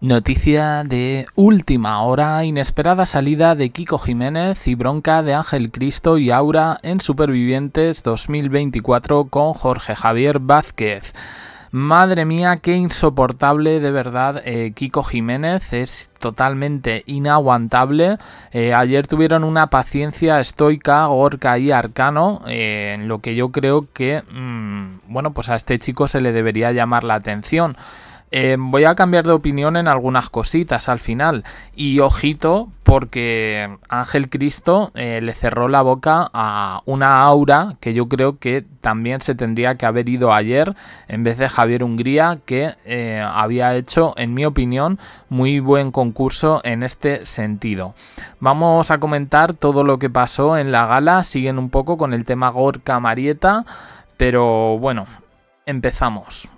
Noticia de última hora, inesperada salida de Kiko Jiménez y bronca de Ángel Cristo y Aura en Supervivientes 2024 con Jorge Javier Vázquez. Madre mía, qué insoportable de verdad eh, Kiko Jiménez, es totalmente inaguantable. Eh, ayer tuvieron una paciencia estoica, Gorca y Arcano, eh, en lo que yo creo que, mm, bueno, pues a este chico se le debería llamar la atención. Em, voy a cambiar de opinión en algunas cositas al final. Y ojito, porque Ángel Cristo eh, le cerró la boca a una aura que yo creo que también se tendría que haber ido ayer en vez de Javier Hungría, que eh, había hecho, en mi opinión, muy buen concurso en este sentido. Vamos a comentar todo lo que pasó en la gala. Siguen un poco con el tema Gorka Marieta, pero bueno, empezamos.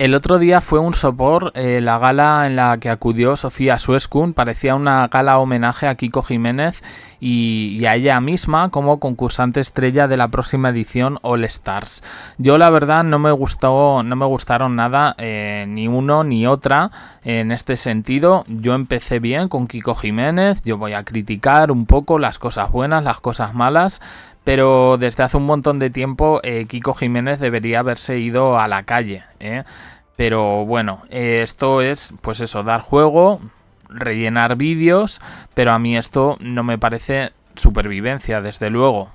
El otro día fue un sopor eh, la gala en la que acudió Sofía Suescun, parecía una gala homenaje a Kiko Jiménez y, a ella misma como concursante estrella de la próxima edición All Stars. Yo la verdad no me gustó, no me gustaron nada eh, ni uno ni otra en este sentido. Yo empecé bien con Kiko Jiménez, yo voy a criticar un poco las cosas buenas, las cosas malas, pero desde hace un montón de tiempo eh, Kiko Jiménez debería haberse ido a la calle. ¿eh? Pero bueno, eh, esto es, pues eso, dar juego, rellenar vídeos, pero a mí esto no me parece supervivencia, desde luego.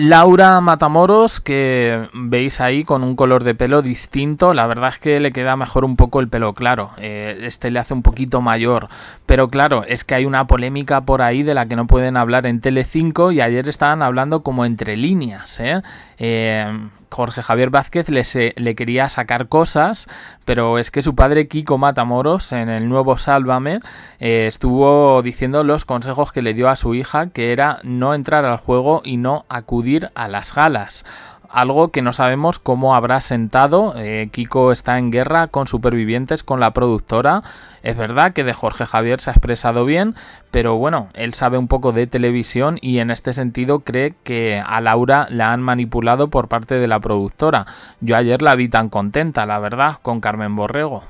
Laura Matamoros, que veis ahí con un color de pelo distinto, la verdad es que le queda mejor un poco el pelo claro, eh, este le hace un poquito mayor, pero claro, es que hay una polémica por ahí de la que no pueden hablar en Tele5 y ayer estaban hablando como entre líneas, ¿eh? Em, Jorge Javier Vázquez le quería sacar cosas, pero es que su padre Kiko Matamoros, en el nuevo Sálvame, eh, estuvo diciendo los consejos que le dio a su hija, que era no entrar al juego y no acudir a las galas algo que no sabemos cómo habrá sentado. Eh, Kiko está en guerra con supervivientes, con la productora. Es verdad que de Jorge Javier se ha expresado bien, pero bueno, él sabe un poco de televisión y en este sentido cree que a Laura la han manipulado por parte de la productora. Yo ayer la vi tan contenta, la verdad, con Carmen Borrego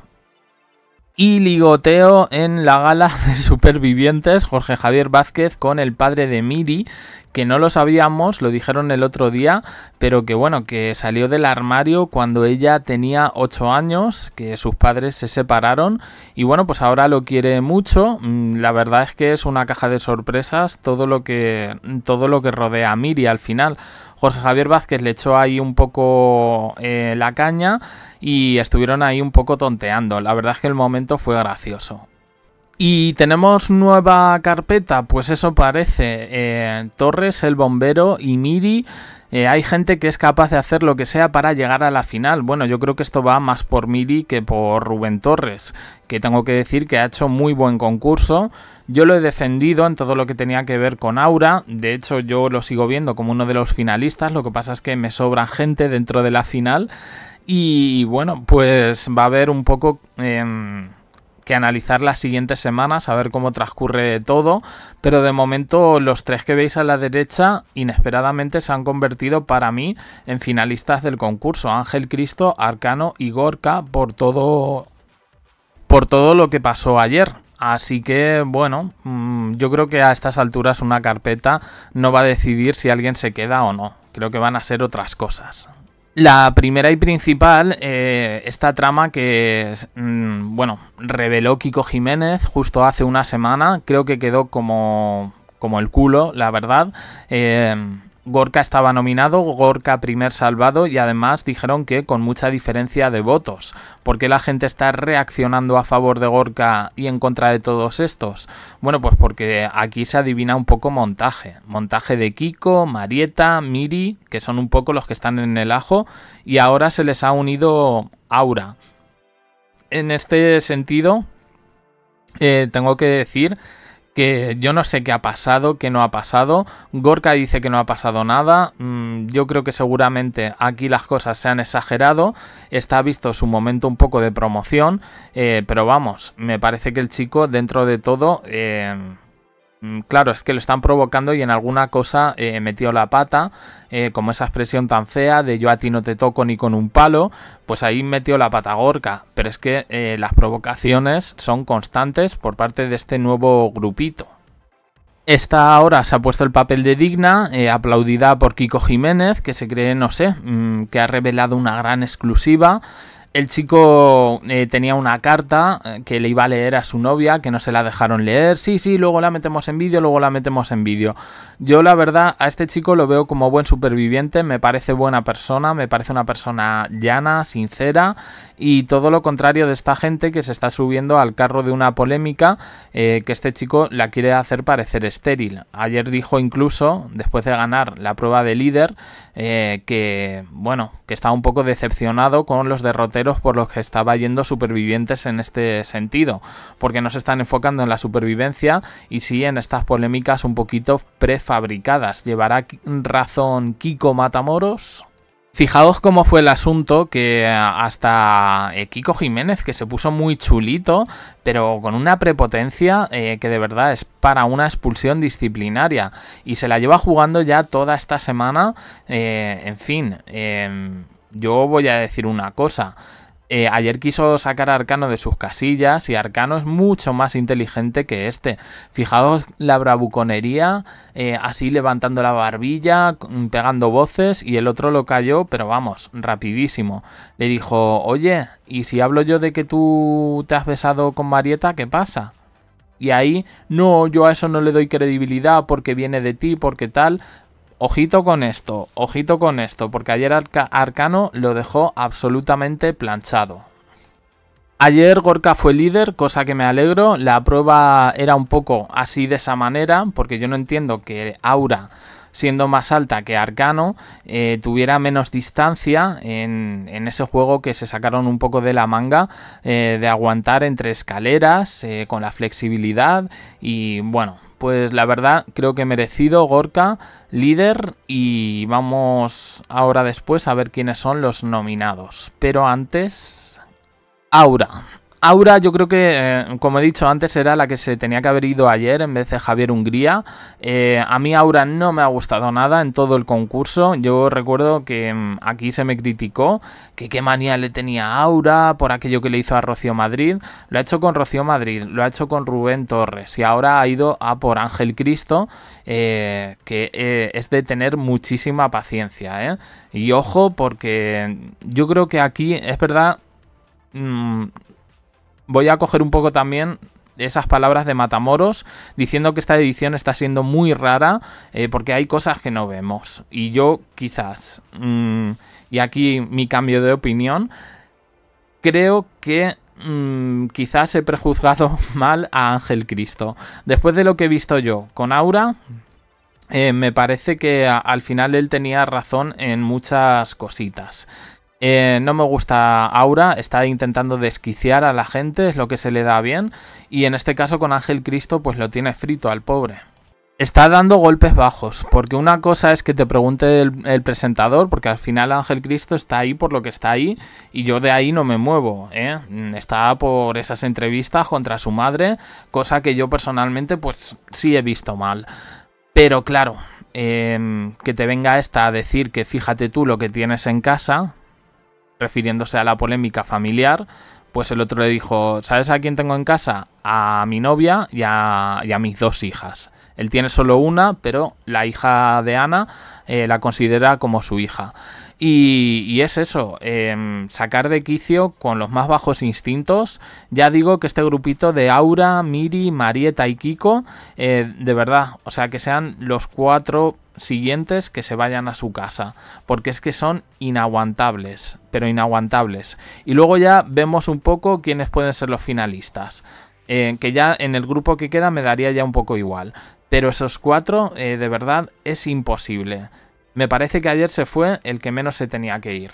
y ligoteo en la gala de supervivientes Jorge Javier Vázquez con el padre de Miri, que no lo sabíamos, lo dijeron el otro día, pero que bueno, que salió del armario cuando ella tenía 8 años, que sus padres se separaron y bueno, pues ahora lo quiere mucho. Mm, la verdad es que es una caja de sorpresas todo lo que todo lo que rodea a Miri al final. Jorge Javier Vázquez le echó ahí un poco eh, la caña y estuvieron ahí un poco tonteando. La verdad es que el momento fue gracioso. Y tenemos nueva carpeta, pues eso parece. Eh, Torres, el bombero y Miri eh, hay gente que es capaz de hacer lo que sea para llegar a la final. Bueno, yo creo que esto va más por Miri que por Rubén Torres, que tengo que decir que ha hecho muy buen concurso. Yo lo he defendido en todo lo que tenía que ver con Aura. De hecho, yo lo sigo viendo como uno de los finalistas. Lo que pasa es que me sobra gente dentro de la final. Y bueno, pues va a haber un poco... Em, que analizar las siguientes semanas, a ver cómo transcurre todo, pero de momento los tres que veis a la derecha inesperadamente se han convertido para mí en finalistas del concurso, Ángel Cristo, Arcano y Gorka, por todo, por todo lo que pasó ayer. Así que, bueno, mm, yo creo que a estas alturas una carpeta no va a decidir si alguien se queda o no. Creo que van a ser otras cosas. La primera y principal, eh, esta trama que, mm, bueno, reveló Kiko Jiménez justo hace una semana, creo que quedó como, como el culo, la verdad. Eh, Gorka estaba nominado, Gorka primer salvado y además dijeron que con mucha diferencia de votos. ¿Por qué la gente está reaccionando a favor de Gorka y en contra de todos estos? Bueno, pues porque aquí se adivina un poco montaje. Montaje de Kiko, Marieta, Miri, que son un poco los que están en el ajo y ahora se les ha unido Aura. En este sentido, eh, tengo que decir que yo no sé qué ha pasado, qué no ha pasado. Gorka dice que no ha pasado nada. Mm, yo creo que seguramente aquí las cosas se han exagerado. Está visto su momento un poco de promoción. Eh, pero vamos, me parece que el chico dentro de todo... Eh, Mm, claro, es que lo están provocando y en alguna cosa eh, metió la pata, eh, como esa expresión tan fea de yo a ti no te toco ni con un palo, pues ahí metió la pata gorca. Pero es que eh, las provocaciones son constantes por parte de este nuevo grupito. Esta ahora se ha puesto el papel de digna, aplaudida por Kiko Jiménez, que se cree, no sé, mm, que ha revelado una gran exclusiva el chico eh, tenía una carta eh, que le iba a leer a su novia, que no se la dejaron leer. Sí, sí, luego la metemos en vídeo, luego la metemos en vídeo. Yo la verdad a este chico lo veo como buen superviviente, me parece buena persona, me parece una persona llana, sincera y todo lo contrario de esta gente que se está subiendo al carro de una polémica eh, que este chico la quiere hacer parecer estéril. Ayer dijo incluso, después de ganar la prueba de líder, que bueno, que está un poco decepcionado con los derroteros por los que estaba yendo supervivientes en este sentido, porque no se están enfocando en la supervivencia y sí en estas polémicas un poquito prefabricadas. ¿Llevará razón Kiko Matamoros? Fijaos cómo fue el asunto que hasta eh, Kiko Jiménez, que se puso muy chulito, pero con una prepotencia eh, que de verdad es para una expulsión disciplinaria. Y se la lleva jugando ya toda esta semana. Eh, en fin. Em, yo voy a decir una cosa. Eh, ayer quiso sacar a Arcano de sus casillas y Arcano es mucho más inteligente que este. Fijaos la bravuconería, eh, así levantando la barbilla, pegando voces y el otro lo cayó, pero vamos, rapidísimo. Le dijo, oye, ¿y si hablo yo de que tú te has besado con Marieta, qué pasa? Y ahí, no, yo a eso no le doy credibilidad porque viene de ti, porque tal ojito con esto, ojito con esto, porque ayer Arcano lo dejó absolutamente planchado. Ayer Gorka fue líder, cosa que me alegro. La prueba era un poco así de esa manera, porque yo no entiendo que Aura siendo más alta que Arcano, eh, tuviera menos distancia en, ese juego que se sacaron un poco de la manga, eh, de aguantar entre escaleras, eh, con la flexibilidad y bueno, pues la verdad creo que merecido Gorka, líder y vamos ahora después a ver quiénes son los nominados. Pero antes, Aura. Aura, yo creo que, eh, como he dicho antes, era la que se tenía que haber ido ayer en vez de Javier Hungría. Eh, a mí Aura no me ha gustado nada en todo el concurso. Yo recuerdo que mm, aquí se me criticó que qué manía le tenía Aura por aquello que le hizo a Rocío Madrid. Lo ha hecho con Rocío Madrid, lo ha hecho con Rubén Torres y ahora ha ido a por Ángel Cristo, eh, que es de tener muchísima paciencia. Y ojo, porque yo creo que aquí es verdad... Mm, voy a coger un poco también esas palabras de Matamoros diciendo que esta edición está siendo muy rara eh, porque hay cosas que no vemos. Y yo quizás, mm, y aquí mi cambio de opinión, creo que mm, quizás he prejuzgado mal a Ángel Cristo. Después de lo que he visto yo con Aura... Eh, me parece que al final él tenía razón en muchas cositas. Eh, no me gusta Aura, está intentando desquiciar a la gente, es lo que se le da bien. Y en este caso con Ángel Cristo pues lo tiene frito al pobre. Está dando golpes bajos, porque una cosa es que te pregunte el, presentador, porque al final Ángel Cristo está ahí por lo que está ahí, y yo de ahí no me muevo, ¿eh? mm, Está por esas entrevistas contra su madre, cosa que yo personalmente pues sí he visto mal. Pero claro, em, que te venga esta a decir que fíjate tú lo que tienes en casa, refiriéndose a la polémica familiar, pues el otro le dijo, ¿sabes a quién tengo en casa? A mi novia y a, mis dos hijas. Él tiene solo una, pero la hija de Ana eh, la considera como su hija. Y, es eso, em, sacar de quicio con los más bajos instintos. Ya digo que este grupito de Aura, Miri, Marieta y Kiko, eh, de verdad, o sea, que sean los cuatro siguientes que se vayan a su casa, porque es que son inaguantables, pero inaguantables. Y luego ya vemos un poco quiénes pueden ser los finalistas, eh, que ya en el grupo que queda me daría ya un poco igual. Pero esos cuatro, eh, de verdad, es imposible. Me parece que ayer se fue el que menos se tenía que ir.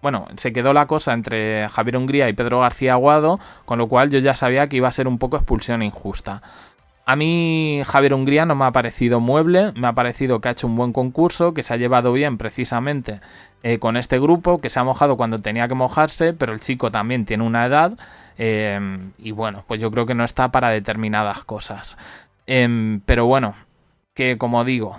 Bueno, se quedó la cosa entre Javier Hungría y Pedro García Aguado, con lo cual yo ya sabía que iba a ser un poco expulsión injusta. A mí Javier Hungría no me ha parecido mueble, me ha parecido que ha hecho un buen concurso, que se ha llevado bien precisamente eh, con este grupo, que se ha mojado cuando tenía que mojarse, pero el chico también tiene una edad em, y bueno, pues yo creo que no está para determinadas cosas. Em, pero bueno, que como digo,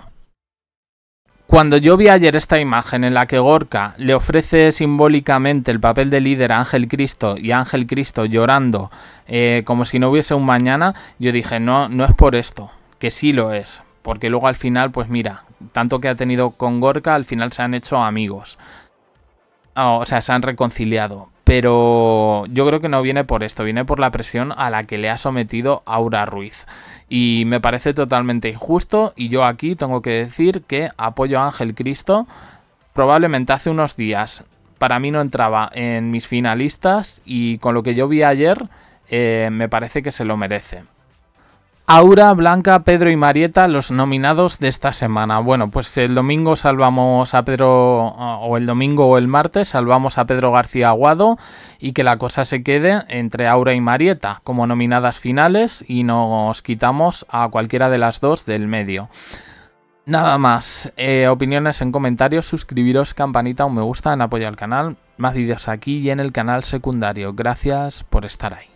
cuando yo vi ayer esta imagen en la que Gorka le ofrece simbólicamente el papel de líder a Ángel Cristo y Ángel Cristo llorando eh, como si no hubiese un mañana, yo dije, no, no es por esto, que sí lo es. Porque luego al final, pues mira, tanto que ha tenido con Gorka, al final se han hecho amigos. Ah, o sea, se han reconciliado pero yo creo que no viene por esto, viene por la presión a la que le ha sometido Aura Ruiz. Y me parece totalmente injusto y yo aquí tengo que decir que apoyo a Ángel Cristo. Probablemente hace unos días para mí no entraba en mis finalistas y con lo que yo vi ayer eh, me parece que se lo merece. Aura, Blanca, Pedro y Marieta, los nominados de esta semana. Bueno, pues el domingo salvamos a Pedro, o el domingo o el martes, salvamos a Pedro García Aguado y que la cosa se quede entre Aura y Marieta como nominadas finales y nos quitamos a cualquiera de las dos del medio. Nada más, eh, opiniones en comentarios, suscribiros, campanita, un me gusta en apoyo al canal, más vídeos aquí y en el canal secundario. Gracias por estar ahí.